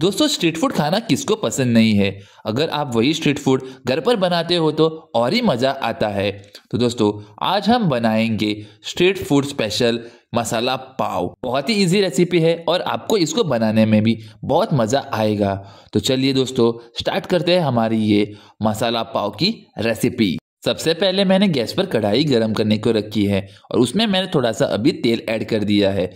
दोस्तों street food खाना किसको पसंद नहीं है अगर आप वही स्ट्रीट फूड घर पर बनाते हो तो और ही मज़ा आता है तो दोस्तों आज हम बनाएंगे street food special masala pav बहुत ही इजी रेसिपी है और आपको इसको बनाने में भी बहुत मज़ा आएगा तो चलिए दोस्तों स्टार्ट करते हैं हमारी ये मसाला पाव की रेसिपी सबसे पहले मैंने गैस पर कढ़ाई गर्म करने को रखी है और उसमें मैंने थोड़ा सा अभी तेल ऐड कर दिया है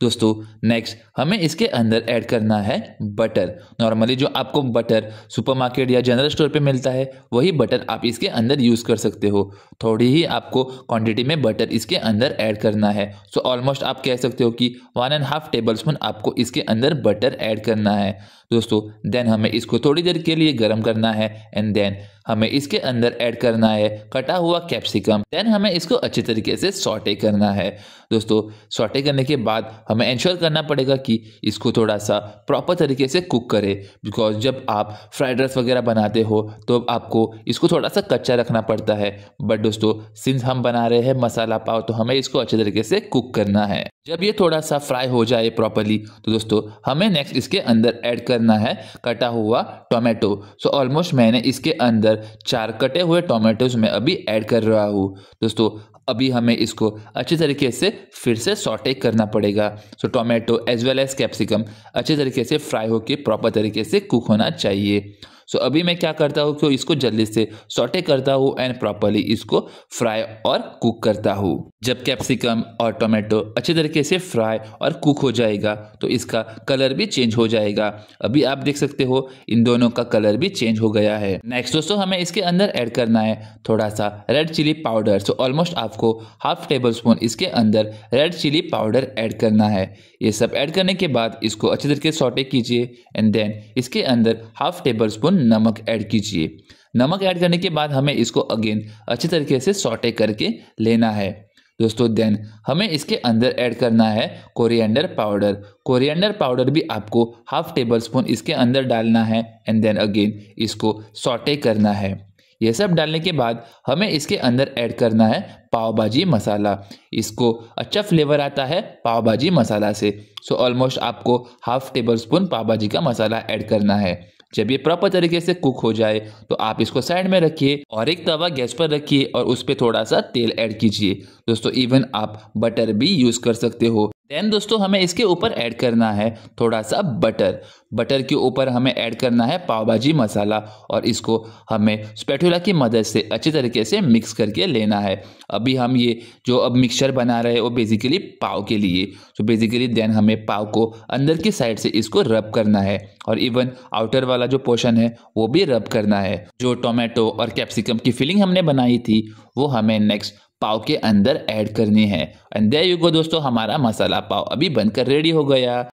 दोस्तों नेक्स्ट हमें इसके अंदर ऐड करना है बटर नॉर्मली जो आपको बटर सुपरमार्केट या जनरल स्टोर पे मिलता है वही बटर आप इसके अंदर यूज़ कर सकते हो थोड़ी ही आपको क्वांटिटी में बटर इसके अंदर ऐड करना है सो so, ऑलमोस्ट आप कह सकते हो कि one and half tablespoon आपको इसके अंदर बटर ऐड करना है दोस्तों देन हमें इसको थोड़ी देर के लिए गर्म करना है एंड देन हमें इसके अंदर ऐड करना है कटा हुआ कैप्सिकम देन हमें इसको अच्छे तरीके से सॉटे करना है दोस्तों सॉटे करने के बाद हमें इंश्योर करना पड़ेगा कि इसको थोड़ा सा प्रॉपर तरीके से कुक करें बिकॉज जब आप फ्राइड राइस वगैरह बनाते हो तो आपको इसको थोड़ा सा कच्चा रखना पड़ता है बट दोस्तों सिंस हम बना रहे हैं मसाला पाव तो हमें इसको अच्छे तरीके से कुक करना है जब ये थोड़ा सा फ्राई हो जाए प्रॉपरली तो दोस्तों हमें नेक्स्ट इसके अंदर ऐड करना है कटा हुआ टोमेटो सो ऑलमोस्ट मैंने इसके अंदर चार कटे हुए टोमेटोज में अभी ऐड कर रहा हूँ दोस्तों अभी हमें इसको अच्छे तरीके से फिर से सॉटेक करना पड़ेगा so tomato as well as capsicum अच्छे तरीके से फ्राई होकर प्रॉपर तरीके से कुक होना चाहिए सो so, अभी मैं क्या करता हूँ कि इसको जल्दी से सोटे करता हूँ एंड प्रॉपरली इसको फ्राई और कुक करता हूँ जब कैप्सिकम और टोमेटो अच्छे तरीके से फ्राई और कुक हो जाएगा तो इसका कलर भी चेंज हो जाएगा अभी आप देख सकते हो इन दोनों का कलर भी चेंज हो गया है नेक्स्ट दोस्तों हमें इसके अंदर ऐड करना है थोड़ा सा red chilli powder so almost आपको हाफ टेबल स्पून इसके अंदर रेड चिली पाउडर ऐड करना है ये सब ऐड करने के बाद इसको अच्छे तरीके सोटे कीजिए एंड देन इसके अंदर हाफ टेबल स्पून नमक ऐड कीजिए नमक ऐड करने के बाद हमें इसको अगेन अच्छे तरीके से सॉटे करके लेना है दोस्तों देन हमें इसके अंदर ऐड करना है कोरिएंडर पाउडर कोरिएंडर पाउडर भी आपको हाफ टेबल स्पून इसके अंदर डालना है एंड देन अगेन इसको सॉटे करना है ये सब डालने के बाद हमें इसके अंदर ऐड करना है पाव भाजी मसाला इसको अच्छा फ्लेवर आता है पाव भाजी मसाला से सो so ऑलमोस्ट आपको half tablespoon pav bhaji का मसाला ऐड करना है जब ये प्रॉपर तरीके से कुक हो जाए तो आप इसको साइड में रखिए और एक तवा गैस पर रखिए और उस पर थोड़ा सा तेल ऐड कीजिए दोस्तों इवन आप बटर भी यूज़ कर सकते हो देन दोस्तों हमें इसके ऊपर ऐड करना है थोड़ा सा बटर बटर के ऊपर हमें ऐड करना है पाव भाजी मसाला और इसको हमें स्पेटुला की मदद से अच्छे तरीके से मिक्स करके लेना है अभी हम ये जो अब मिक्सचर बना रहे हैं वो बेसिकली पाव के लिए तो बेसिकली देन हमें पाव को अंदर की साइड से इसको रब करना है और इवन आउटर वाला जो पोर्शन है वो भी रब करना है जो टोमेटो और कैप्सिकम की फिलिंग हमने बनाई थी वो हमें नेक्स्ट पाव के अंदर ऐड करनी है एंड देर यू गो दोस्तों हमारा मसाला पाव अभी बनकर रेडी हो गया